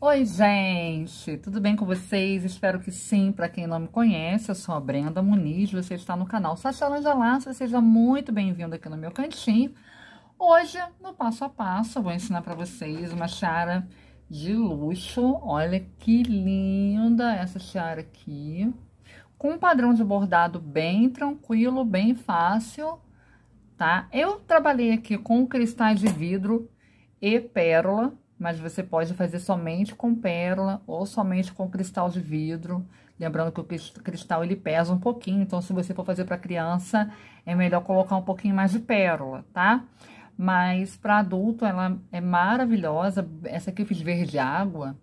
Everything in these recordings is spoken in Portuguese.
Oi, gente! Tudo bem com vocês? Espero que sim. Para quem não me conhece, eu sou a Brenda Muniz. Você está no canal Sachalanja Laço. Seja muito bem-vindo aqui no meu cantinho. Hoje, no passo a passo, eu vou ensinar para vocês uma tiara de luxo. Olha que linda essa tiara aqui. Com um padrão de bordado bem tranquilo, bem fácil, tá? Eu trabalhei aqui com cristais de vidro e pérola mas você pode fazer somente com pérola ou somente com cristal de vidro. Lembrando que o cristal ele pesa um pouquinho, então se você for fazer para criança, é melhor colocar um pouquinho mais de pérola, tá? Mas para adulto ela é maravilhosa. Essa aqui eu fiz verde água.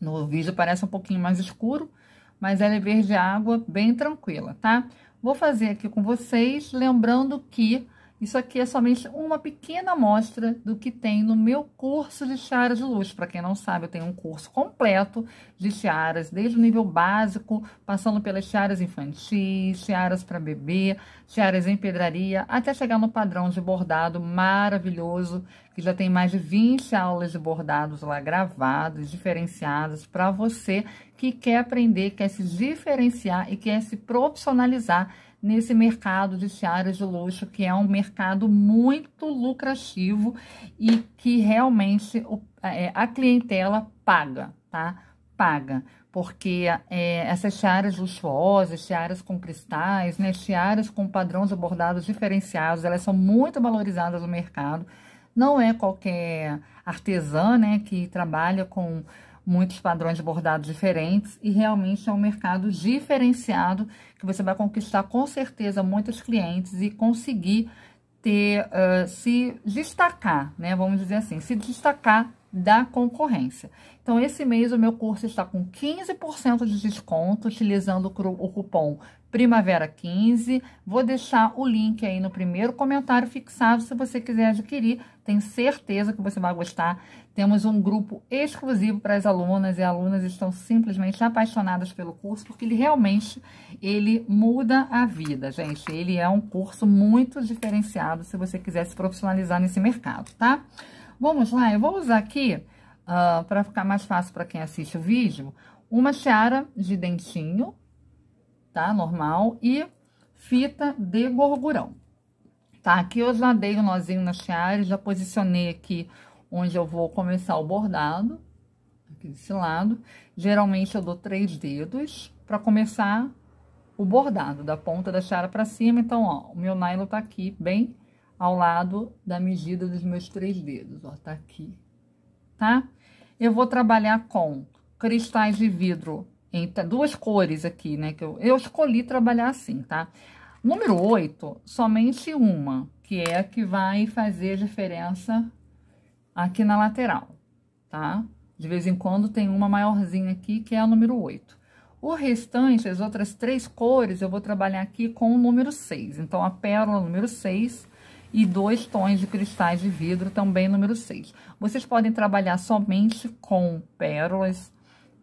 No vídeo parece um pouquinho mais escuro, mas ela é verde água, bem tranquila, tá? Vou fazer aqui com vocês, lembrando que isso aqui é somente uma pequena amostra do que tem no meu curso de tiaras de luxo. Para quem não sabe, eu tenho um curso completo de tiaras, desde o nível básico, passando pelas tiaras infantis, tiaras para bebê, tiaras em pedraria, até chegar no padrão de bordado maravilhoso, que já tem mais de 20 aulas de bordados lá gravadas, diferenciadas para você que quer aprender, quer se diferenciar e quer se profissionalizar nesse mercado de tiaras de luxo, que é um mercado muito lucrativo e que realmente é, a clientela paga, tá? Paga, porque é, essas tiaras luxuosas, tiaras com cristais, né, tiaras com padrões abordados diferenciados, elas são muito valorizadas no mercado. Não é qualquer artesã, né, que trabalha com muitos padrões bordados diferentes e realmente é um mercado diferenciado que você vai conquistar com certeza muitos clientes e conseguir ter, uh, se destacar, né? Vamos dizer assim, se destacar da concorrência. Então, esse mês o meu curso está com 15% de desconto, utilizando o cupom Primavera 15. Vou deixar o link aí no primeiro comentário fixado se você quiser adquirir. Tenho certeza que você vai gostar. Temos um grupo exclusivo para as alunas e alunas estão simplesmente apaixonadas pelo curso porque ele realmente ele muda a vida, gente. Ele é um curso muito diferenciado se você quiser se profissionalizar nesse mercado, tá? Vamos lá, eu vou usar aqui uh, para ficar mais fácil para quem assiste o vídeo, uma seara de dentinho tá? Normal. E fita de gorgurão, tá? Aqui eu já dei o um nozinho na tiara, já posicionei aqui onde eu vou começar o bordado, aqui desse lado. Geralmente eu dou três dedos para começar o bordado, da ponta da tiara para cima. Então, ó, o meu nylon tá aqui, bem ao lado da medida dos meus três dedos, ó, tá aqui, tá? Eu vou trabalhar com cristais de vidro em então, duas cores aqui, né? Que eu, eu escolhi trabalhar assim, tá? Número 8, somente uma, que é a que vai fazer diferença aqui na lateral, tá? De vez em quando tem uma maiorzinha aqui, que é a número 8. O restante, as outras três cores, eu vou trabalhar aqui com o número 6. Então, a pérola número 6 e dois tons de cristais de vidro, também número 6. Vocês podem trabalhar somente com pérolas,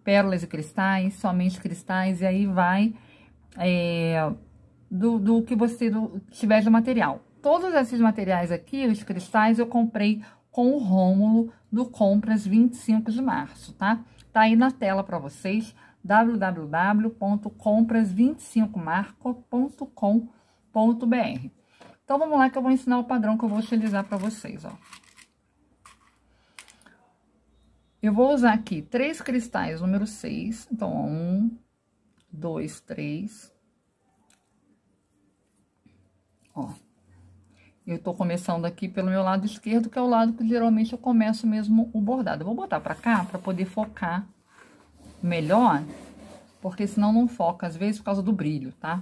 pérolas e cristais, somente cristais, e aí vai é, do, do que você do, tiver de material. Todos esses materiais aqui, os cristais, eu comprei com o Rômulo do Compras 25 de março, tá? Tá aí na tela para vocês, www.compras25marco.com.br. Então, vamos lá que eu vou ensinar o padrão que eu vou utilizar para vocês, ó. Eu vou usar aqui três cristais número 6. Então, ó, um, dois, três. Ó. Eu tô começando aqui pelo meu lado esquerdo, que é o lado que geralmente eu começo mesmo o bordado. Eu vou botar pra cá pra poder focar melhor, porque senão não foca, às vezes, por causa do brilho, tá?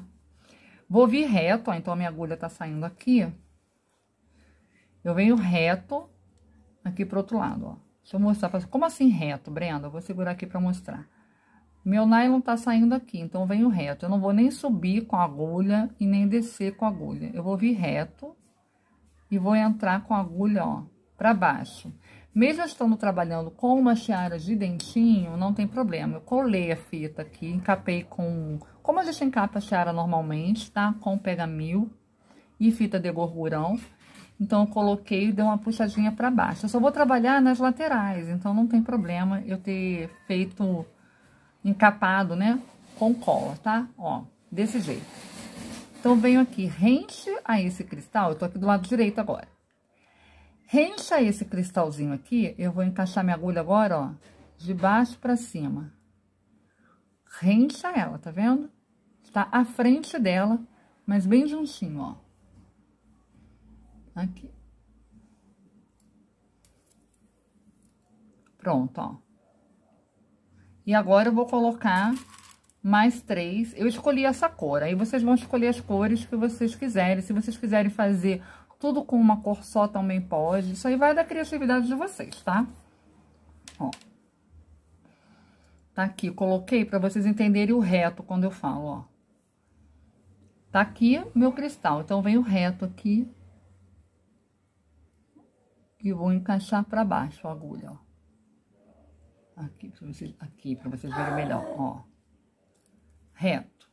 Vou vir reto, ó, então a minha agulha tá saindo aqui. Eu venho reto aqui pro outro lado, ó. Deixa eu mostrar. Pra... Como assim reto, Brenda? Eu vou segurar aqui pra mostrar. Meu nylon tá saindo aqui, então venho reto. Eu não vou nem subir com a agulha e nem descer com a agulha. Eu vou vir reto e vou entrar com a agulha, ó, pra baixo. Mesmo estando trabalhando com uma tiara de dentinho, não tem problema. Eu colei a fita aqui, encapei com... Como a gente encapa a tiara normalmente, tá? Com pega mil e fita de gorgurão. Então, eu coloquei e dei uma puxadinha para baixo. Eu só vou trabalhar nas laterais, então não tem problema eu ter feito encapado, né? Com cola, tá? Ó, desse jeito. Então, venho aqui, rente a esse cristal, eu tô aqui do lado direito agora. a esse cristalzinho aqui, eu vou encaixar minha agulha agora, ó, de baixo para cima. a ela, tá vendo? Tá à frente dela, mas bem juntinho, ó. Aqui. Pronto, ó. E agora eu vou colocar mais três. Eu escolhi essa cor, aí vocês vão escolher as cores que vocês quiserem. Se vocês quiserem fazer tudo com uma cor só, também pode. Isso aí vai da criatividade de vocês, tá? Ó. Tá aqui, coloquei para vocês entenderem o reto quando eu falo, ó. Tá aqui meu cristal, então vem o reto aqui, e vou encaixar para baixo a agulha, ó. Aqui para vocês, aqui, pra vocês verem melhor, ó. Reto.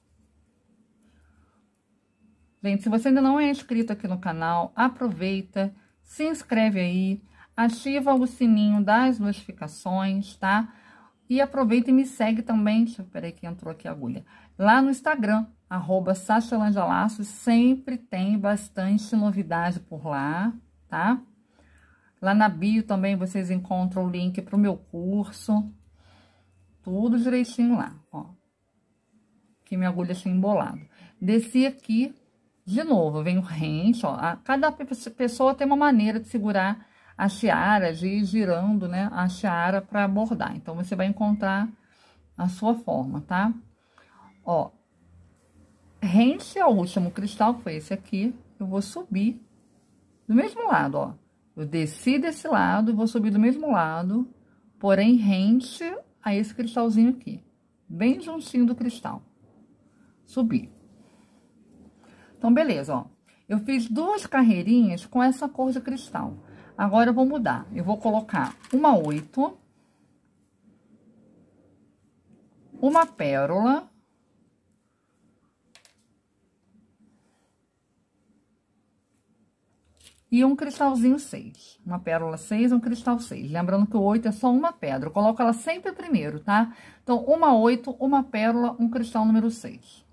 Gente, se você ainda não é inscrito aqui no canal, aproveita, se inscreve aí, ativa o sininho das notificações, tá? E aproveita e me segue também, deixa eu, peraí que entrou aqui a agulha, lá no Instagram, arroba sempre tem bastante novidade por lá, Tá? Lá na bio também vocês encontram o link para o meu curso. Tudo direitinho lá, ó. Que minha agulha tinha embolada. Desci aqui, de novo, eu venho rente, ó. cada pessoa tem uma maneira de segurar a seara, de ir girando, né, a seara para bordar. Então, você vai encontrar a sua forma, tá? Ó, rente ao último cristal, que foi esse aqui, eu vou subir do mesmo lado, ó. Eu desci desse lado, vou subir do mesmo lado, porém rente a esse cristalzinho aqui, bem juntinho do cristal. Subi. Então, beleza, ó. Eu fiz duas carreirinhas com essa cor de cristal. Agora, eu vou mudar. Eu vou colocar uma oito, uma pérola e um cristalzinho 6. Uma pérola 6, um cristal 6. Lembrando que o 8 é só uma pedra. Eu coloco ela sempre primeiro, tá? Então, uma 8, uma pérola, um cristal número 6.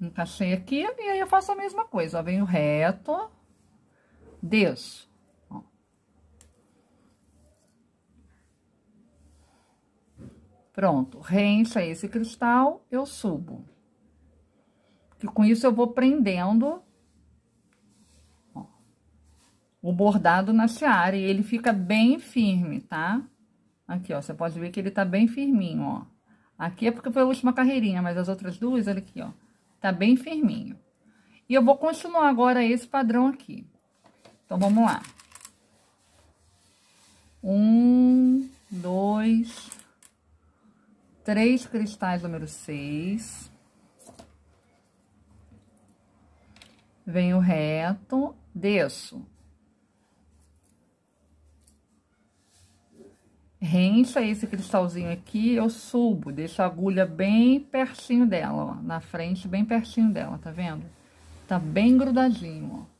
Encaixei aqui, e aí eu faço a mesma coisa. Ó, venho reto, desço. Pronto, reencha esse cristal, eu subo que com isso eu vou prendendo ó, o bordado na seara e ele fica bem firme, tá? Aqui, ó, você pode ver que ele tá bem firminho, ó. Aqui é porque foi a última carreirinha, mas as outras duas, olha aqui, ó, tá bem firminho. E eu vou continuar agora esse padrão aqui. Então, vamos lá. Um, dois, três cristais número seis venho reto, desço. Rencha esse cristalzinho aqui, eu subo, deixo a agulha bem pertinho dela, ó, na frente, bem pertinho dela, tá vendo? Tá bem grudadinho, ó.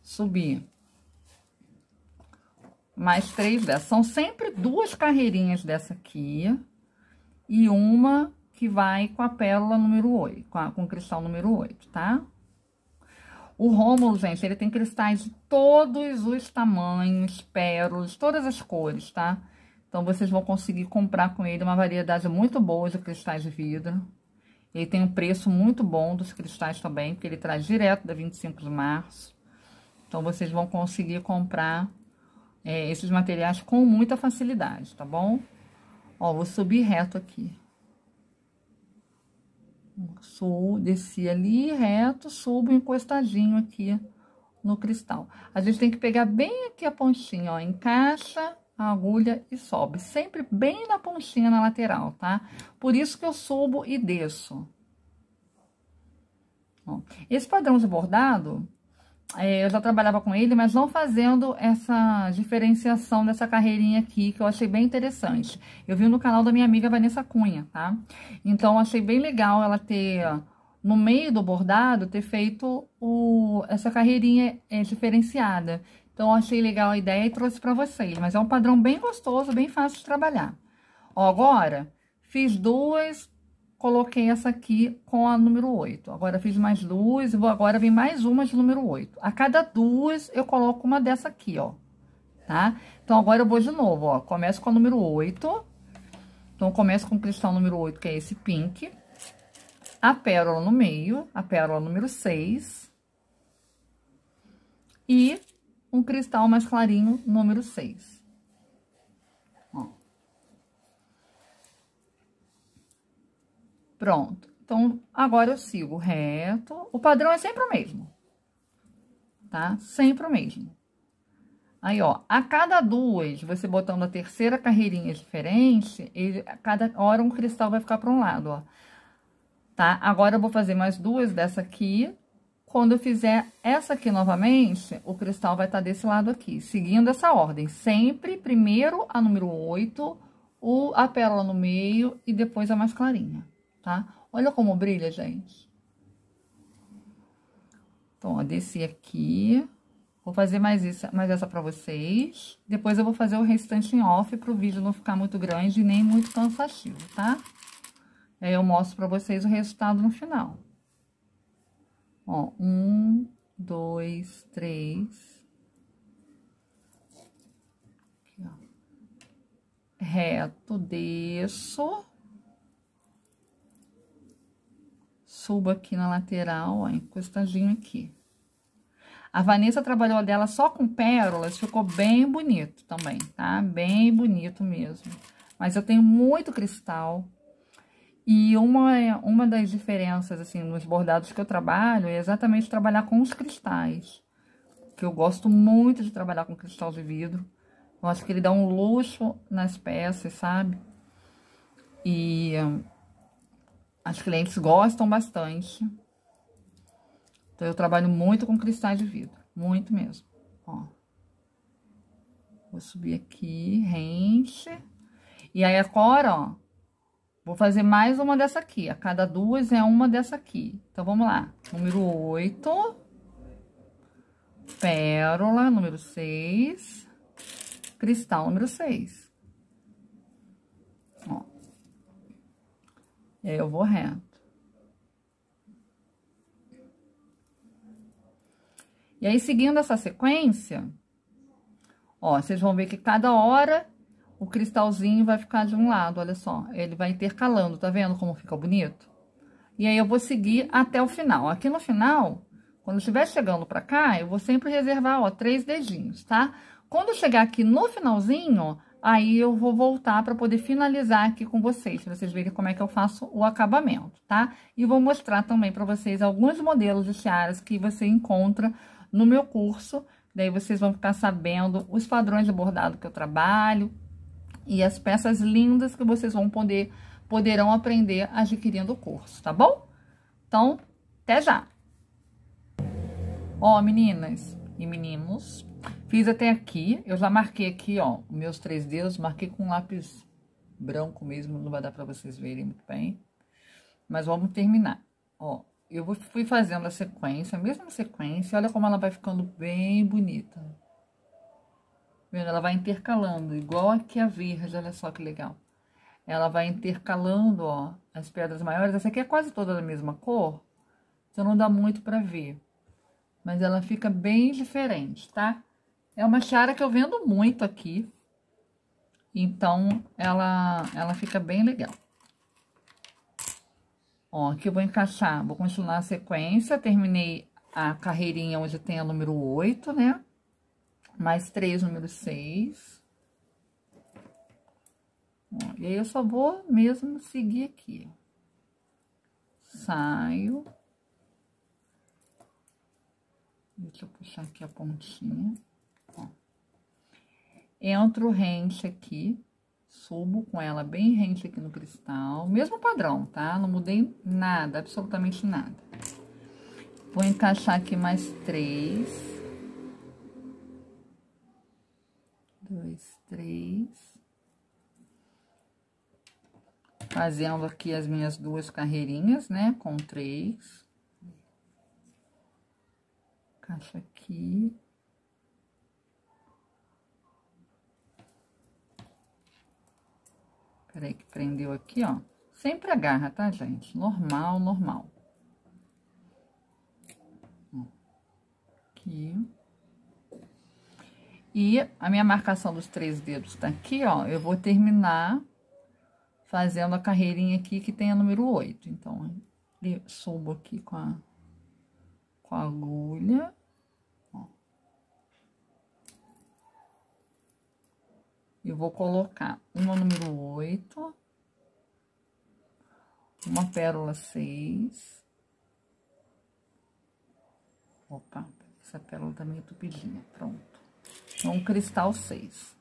Subi. Mais três dessas. São sempre duas carreirinhas dessa aqui e uma que vai com a pérola número 8, com, a, com o cristal número 8, tá? O Rômulo, gente, ele tem cristais de todos os tamanhos, pérolas, todas as cores, tá? Então, vocês vão conseguir comprar com ele uma variedade muito boa de cristais de vidro. Ele tem um preço muito bom dos cristais também, porque ele traz direto da 25 de março. Então, vocês vão conseguir comprar é, esses materiais com muita facilidade, tá bom? Ó, vou subir reto aqui. Sou, desci ali reto, subo encostadinho aqui no cristal. A gente tem que pegar bem aqui a pontinha, ó, encaixa a agulha e sobe. Sempre bem na pontinha, na lateral, tá? Por isso que eu subo e desço. Ó, esse padrão de bordado, é, eu já trabalhava com ele, mas não fazendo essa diferenciação dessa carreirinha aqui, que eu achei bem interessante. Eu vi no canal da minha amiga Vanessa Cunha, tá? Então, achei bem legal ela ter, no meio do bordado, ter feito o, essa carreirinha é, diferenciada. Então, achei legal a ideia e trouxe para vocês. Mas é um padrão bem gostoso, bem fácil de trabalhar. Ó, agora, fiz duas coloquei essa aqui com a número 8. Agora, fiz mais duas, vou agora vem mais uma de número 8. A cada duas, eu coloco uma dessa aqui, ó, tá? Então, agora eu vou de novo, ó, começo com a número 8. Então, começo com o cristal número 8, que é esse pink. A pérola no meio, a pérola número 6. E um cristal mais clarinho, número 6. Pronto. Então, agora eu sigo reto. O padrão é sempre o mesmo, tá? Sempre o mesmo. Aí, ó, a cada duas, você botando a terceira carreirinha diferente, ele, a cada hora um cristal vai ficar para um lado, ó. Tá? Agora eu vou fazer mais duas dessa aqui. Quando eu fizer essa aqui novamente, o cristal vai estar tá desse lado aqui, seguindo essa ordem. Sempre primeiro a número 8, o, a pérola no meio e depois a mais clarinha tá? Olha como brilha, gente. Então, ó, desci aqui. Vou fazer mais, isso, mais essa pra vocês. Depois eu vou fazer o restante em off pro vídeo não ficar muito grande e nem muito cansativo, tá? E aí eu mostro pra vocês o resultado no final. Ó, um, dois, três. Aqui, ó. Reto, desço. subo aqui na lateral, ó, encostadinho aqui. A Vanessa trabalhou dela só com pérolas, ficou bem bonito também, tá? Bem bonito mesmo. Mas eu tenho muito cristal. E uma, uma das diferenças, assim, nos bordados que eu trabalho é exatamente trabalhar com os cristais. Que eu gosto muito de trabalhar com cristal de vidro. Eu acho que ele dá um luxo nas peças, sabe? E as clientes gostam bastante. Então, eu trabalho muito com cristais de vidro. Muito mesmo. Ó. Vou subir aqui, rente. E aí, agora, ó. Vou fazer mais uma dessa aqui. A cada duas é uma dessa aqui. Então, vamos lá. Número 8. Pérola, número 6. Cristal, número 6. E aí eu vou reto. E aí, seguindo essa sequência, ó, vocês vão ver que cada hora o cristalzinho vai ficar de um lado, olha só. Ele vai intercalando, tá vendo como fica bonito? E aí, eu vou seguir até o final. Aqui no final, quando estiver chegando pra cá, eu vou sempre reservar, ó, três dedinhos, tá? Quando chegar aqui no finalzinho, ó, aí eu vou voltar para poder finalizar aqui com vocês, para vocês verem como é que eu faço o acabamento, tá? E vou mostrar também para vocês alguns modelos de tiaras que você encontra no meu curso, daí vocês vão ficar sabendo os padrões de bordado que eu trabalho e as peças lindas que vocês vão poder poderão aprender adquirindo o curso, tá bom? Então, até já! Ó, meninas, e meninos. Fiz até aqui, eu já marquei aqui, ó, meus três dedos, marquei com lápis branco mesmo, não vai dar pra vocês verem muito bem. Mas vamos terminar, ó. Eu fui fazendo a sequência, a mesma sequência, olha como ela vai ficando bem bonita. Vendo? Ela vai intercalando, igual aqui a verde, olha só que legal. Ela vai intercalando, ó, as pedras maiores. Essa aqui é quase toda da mesma cor, então não dá muito pra ver mas ela fica bem diferente, tá? É uma chara que eu vendo muito aqui, então ela, ela fica bem legal. Ó, aqui eu vou encaixar, vou continuar a sequência, terminei a carreirinha onde tem a número 8, né? Mais três, número 6. e aí, eu só vou mesmo seguir aqui. Saio. Deixa eu puxar aqui a pontinha, ó. Entro rente aqui, subo com ela bem rente aqui no cristal. Mesmo padrão, tá? Não mudei nada, absolutamente nada. Vou encaixar aqui mais três. Dois, três. Fazendo aqui as minhas duas carreirinhas, né? Com três caixa aqui. Peraí que prendeu aqui, ó. Sempre agarra, tá, gente? Normal, normal. Aqui. E a minha marcação dos três dedos tá aqui, ó. Eu vou terminar fazendo a carreirinha aqui que tem a número 8. Então, subo aqui com a com a agulha. E vou colocar uma número 8, uma pérola 6. Opa, essa pérola tá meio tupidinha, pronto. É um cristal 6.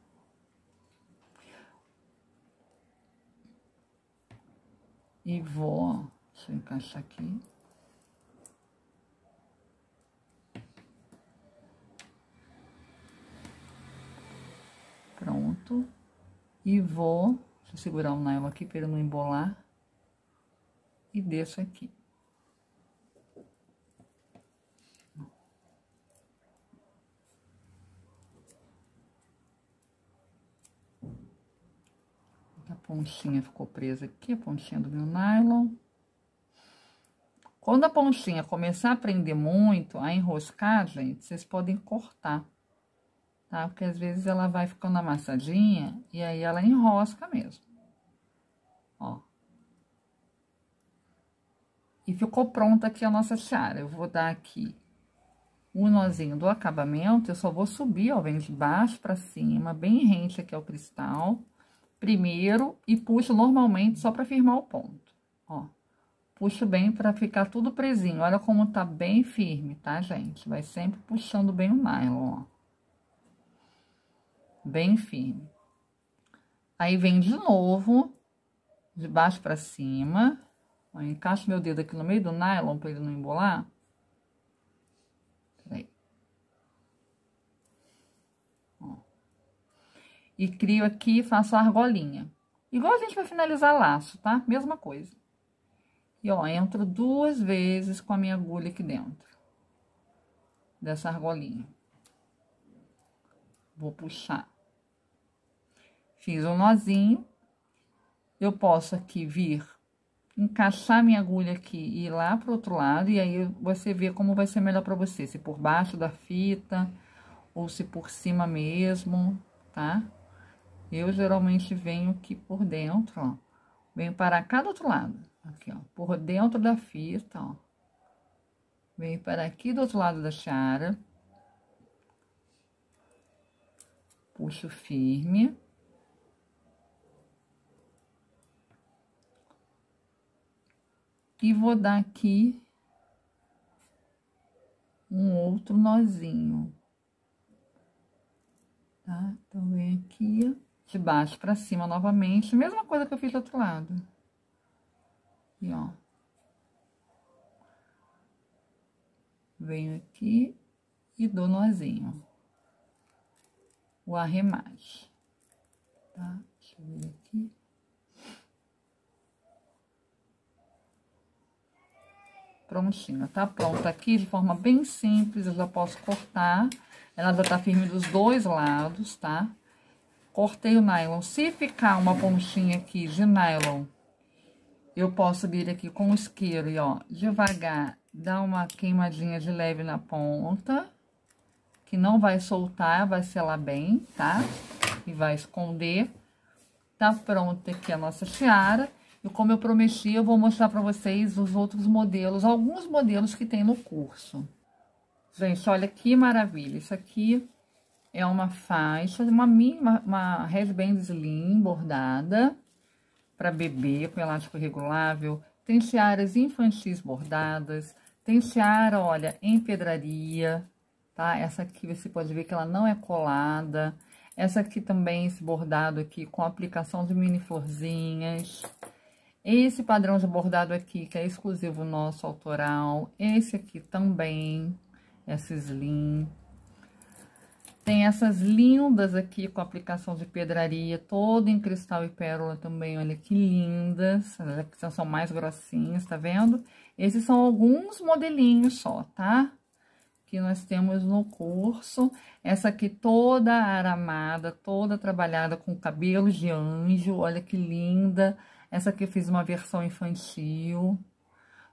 E vou, deixa eu encaixar aqui. ponto e vou, segurar o um nylon aqui para ele não embolar, e desço aqui. A pontinha ficou presa aqui, a pontinha do meu nylon. Quando a pontinha começar a prender muito, a enroscar, gente, vocês podem cortar tá? Porque às vezes ela vai ficando amassadinha e aí ela enrosca mesmo. Ó. E ficou pronta aqui a nossa tiara. Eu vou dar aqui o nozinho do acabamento, eu só vou subir, ó, vem de baixo para cima, bem rente aqui ao cristal, primeiro, e puxo normalmente só para firmar o ponto, ó. Puxo bem para ficar tudo presinho, olha como tá bem firme, tá, gente? Vai sempre puxando bem o nylon, ó bem firme. Aí vem de novo, de baixo para cima. Eu encaixo meu dedo aqui no meio do nylon para ele não embolar. Peraí. Ó. E crio aqui e faço a argolinha. Igual a gente vai finalizar laço, tá? Mesma coisa. E, ó, entro duas vezes com a minha agulha aqui dentro. Dessa argolinha. Vou puxar. Fiz um nozinho. Eu posso aqui vir, encaixar minha agulha aqui e ir lá pro outro lado. E aí, você vê como vai ser melhor para você. Se por baixo da fita ou se por cima mesmo, tá? Eu geralmente venho aqui por dentro, ó. Venho para cada outro lado. Aqui, ó. Por dentro da fita, ó. Venho para aqui do outro lado da tiara. Puxo firme. E vou dar aqui um outro nozinho. Tá? Então, vem aqui, de baixo pra cima novamente. Mesma coisa que eu fiz do outro lado. E, ó. Venho aqui e dou nozinho. O arremate. Tá? Deixa eu ver aqui. prontinha Tá pronta aqui de forma bem simples, eu já posso cortar. Ela já tá firme dos dois lados, tá? Cortei o nylon. Se ficar uma pontinha aqui de nylon, eu posso vir aqui com o isqueiro e, ó, devagar, dar uma queimadinha de leve na ponta. Que não vai soltar, vai selar bem, tá? E vai esconder. Tá pronta aqui a nossa tiara. E como eu prometi, eu vou mostrar para vocês os outros modelos, alguns modelos que tem no curso. Gente, olha que maravilha. Isso aqui é uma faixa, uma mini, uma headband slim bordada para bebê com elástico regulável. Tem tiaras infantis bordadas. Tem tiara, olha, em pedraria, tá? Essa aqui você pode ver que ela não é colada. Essa aqui também, esse bordado aqui com aplicação de mini florzinhas. Esse padrão de bordado aqui, que é exclusivo nosso autoral. Esse aqui também, essa slim. Tem essas lindas aqui com aplicação de pedraria, toda em cristal e pérola também, olha que lindas. elas são mais grossinhas, tá vendo? Esses são alguns modelinhos só, tá? Que nós temos no curso. Essa aqui toda aramada, toda trabalhada com cabelos de anjo, olha que linda. Linda essa aqui eu fiz uma versão infantil.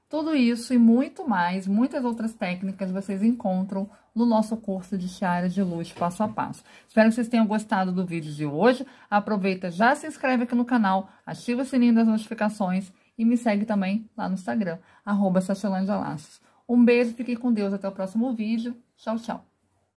Tudo isso e muito mais, muitas outras técnicas vocês encontram no nosso curso de Tiara de Luz Passo a Passo. Espero que vocês tenham gostado do vídeo de hoje. Aproveita, já se inscreve aqui no canal, ativa o sininho das notificações e me segue também lá no Instagram, arroba Um beijo, fique com Deus, até o próximo vídeo. Tchau, tchau.